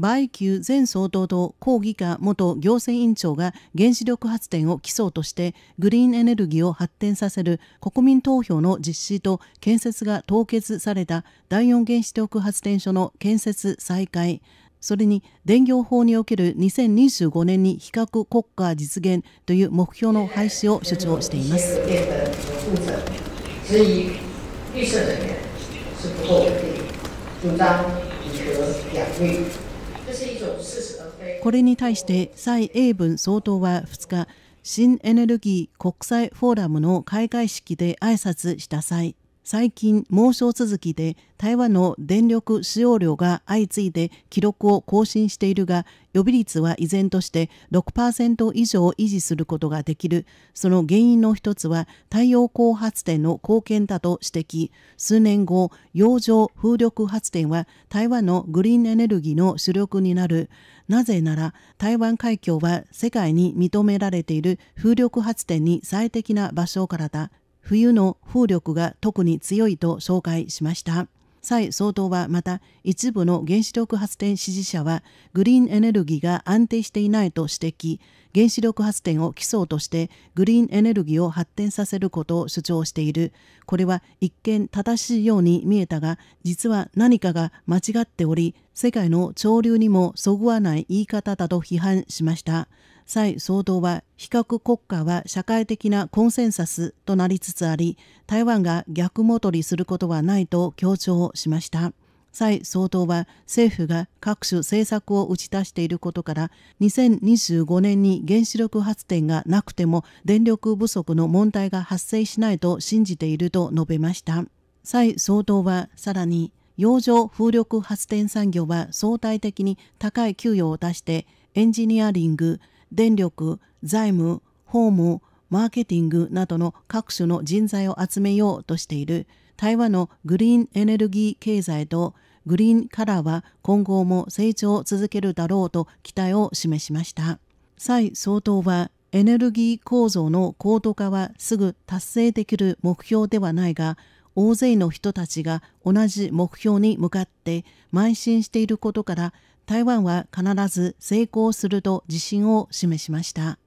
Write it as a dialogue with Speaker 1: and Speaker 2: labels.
Speaker 1: ュー前総統と江議家元行政委員長が原子力発電を基礎としてグリーンエネルギーを発展させる国民投票の実施と建設が凍結された第4原子力発電所の建設再開それに電業法における2025年に非核国家実現という目標の廃止を主張しています。これに対して蔡英文総統は2日新エネルギー国際フォーラムの開会式で挨拶した際最近猛暑続きで台湾の電力使用量が相次いで記録を更新しているが予備率は依然として6%以上維持することができるその原因の一つは太陽光発電の貢献だと指摘数年後洋上風力発電は台湾のグリーンエネルギーの主力になるなぜなら台湾海峡は世界に認められている風力発電に最適な場所からだ冬の風力が特に強いと紹介しました。蔡総統はまた一部の原子力発電支持者はグリーンエネルギーが安定していないと指摘原子力発電を基礎としてグリーンエネルギーを発展させることを主張しているこれは一見正しいように見えたが実は何かが間違っており世界の潮流にもそぐわない言い方だと批判しました蔡総統は非核国家は社会的なコンセンサスとなりつつあり台湾が逆戻りすることはないと強調しました蔡総統は政府が各種政策を打ち出していることから2025年に原子力発電がなくても電力不足の問題が発生しないと信じていると述べました蔡総統はさらに洋上風力発電産業は相対的に高い給与を出してエンジニアリング電力、財務、法務、マーケティングなどの各種の人材を集めようとしている台湾のグリーンエネルギー経済とグリーンカラーは今後も成長を続けるだろうと期待を示しました。蔡総統はエネルギー構造の高度化はすぐ達成できる目標ではないが、大勢の人たちが同じ目標に向かって邁進していることから台湾は必ず成功すると自信を示しました。